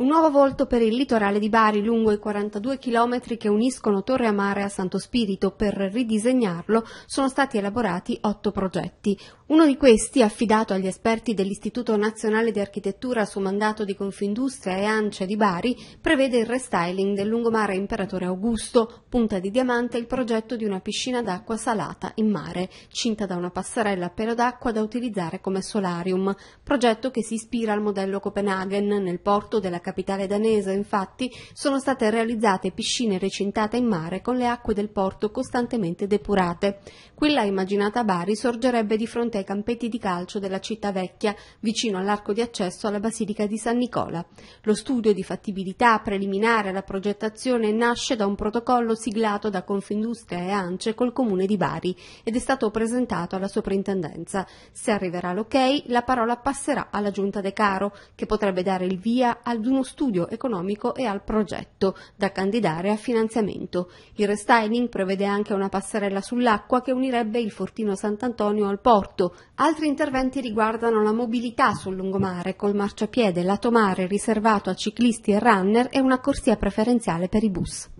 Un nuovo volto per il litorale di Bari lungo i 42 chilometri che uniscono Torre Amare a Santo Spirito per ridisegnarlo sono stati elaborati otto progetti. Uno di questi, affidato agli esperti dell'Istituto Nazionale di Architettura su mandato di Confindustria e Ancia di Bari, prevede il restyling del lungomare Imperatore Augusto, punta di diamante il progetto di una piscina d'acqua salata in mare, cinta da una passerella a pelo d'acqua da utilizzare come solarium, progetto che si ispira al modello Copenaghen nel porto della capitale danese, infatti, sono state realizzate piscine recintate in mare con le acque del porto costantemente depurate. Quella immaginata a Bari sorgerebbe di fronte ai campetti di calcio della città vecchia, vicino all'arco di accesso alla Basilica di San Nicola. Lo studio di fattibilità preliminare alla progettazione nasce da un protocollo siglato da Confindustria e ANCE col comune di Bari ed è stato presentato alla soprintendenza. Se arriverà l'ok, la parola passerà alla giunta De Caro, che potrebbe dare il via ad un uno studio economico e al progetto da candidare a finanziamento. Il restyling prevede anche una passerella sull'acqua che unirebbe il Fortino Sant'Antonio al porto. Altri interventi riguardano la mobilità sul lungomare col marciapiede lato mare riservato a ciclisti e runner e una corsia preferenziale per i bus.